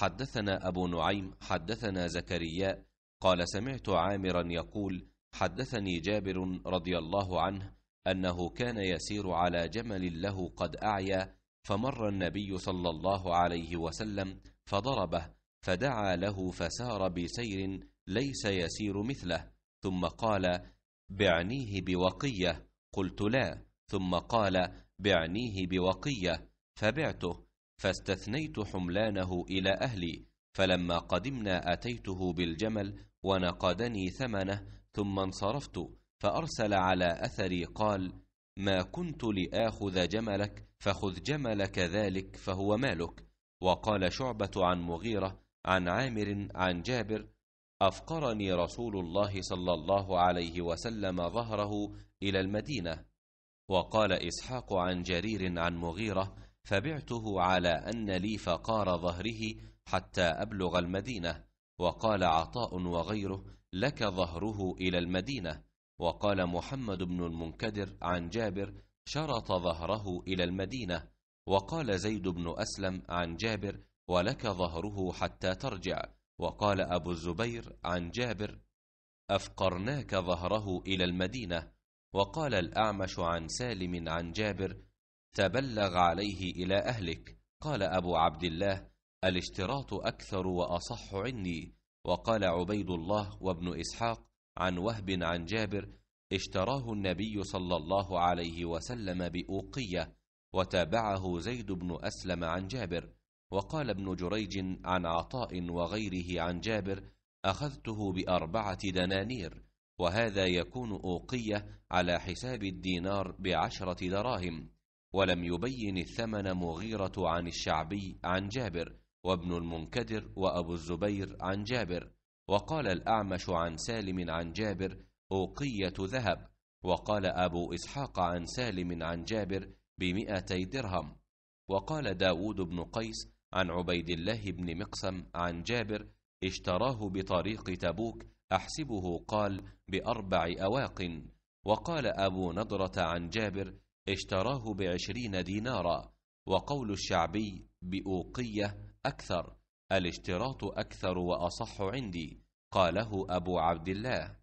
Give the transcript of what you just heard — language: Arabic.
حدثنا أبو نعيم حدثنا زكريا قال سمعت عامرا يقول حدثني جابر رضي الله عنه أنه كان يسير على جمل له قد أعيا فمر النبي صلى الله عليه وسلم فضربه فدعا له فسار بسير ليس يسير مثله ثم قال بعنيه بوقية قلت لا ثم قال بعنيه بوقية فبعته فاستثنيت حملانه إلى أهلي فلما قدمنا أتيته بالجمل ونقدني ثمنه ثم انصرفت فأرسل على أثري قال ما كنت لآخذ جملك فخذ جملك ذلك فهو مالك وقال شعبة عن مغيرة عن عامر عن جابر أفقرني رسول الله صلى الله عليه وسلم ظهره إلى المدينة وقال إسحاق عن جرير عن مغيرة فبعته على أن لي فقار ظهره حتى أبلغ المدينة وقال عطاء وغيره لك ظهره إلى المدينة وقال محمد بن المنكدر عن جابر شرط ظهره إلى المدينة وقال زيد بن أسلم عن جابر ولك ظهره حتى ترجع وقال أبو الزبير عن جابر أفقرناك ظهره إلى المدينة وقال الأعمش عن سالم عن جابر تبلغ عليه إلى أهلك قال أبو عبد الله الاشتراط أكثر وأصح عندي وقال عبيد الله وابن إسحاق عن وهب عن جابر اشتراه النبي صلى الله عليه وسلم بأوقية وتابعه زيد بن أسلم عن جابر وقال ابن جريج عن عطاء وغيره عن جابر أخذته بأربعة دنانير وهذا يكون أوقية على حساب الدينار بعشرة دراهم ولم يبين الثمن مغيرة عن الشعبي عن جابر وابن المنكدر وأبو الزبير عن جابر وقال الأعمش عن سالم عن جابر أوقية ذهب وقال أبو إسحاق عن سالم عن جابر بمئتي درهم وقال داود بن قيس عن عبيد الله بن مقسم عن جابر اشتراه بطريق تبوك أحسبه قال بأربع أواق وقال أبو نضرة عن جابر اشتراه بعشرين دينارا وقول الشعبي بأوقية أكثر الاشتراط أكثر وأصح عندي قاله أبو عبد الله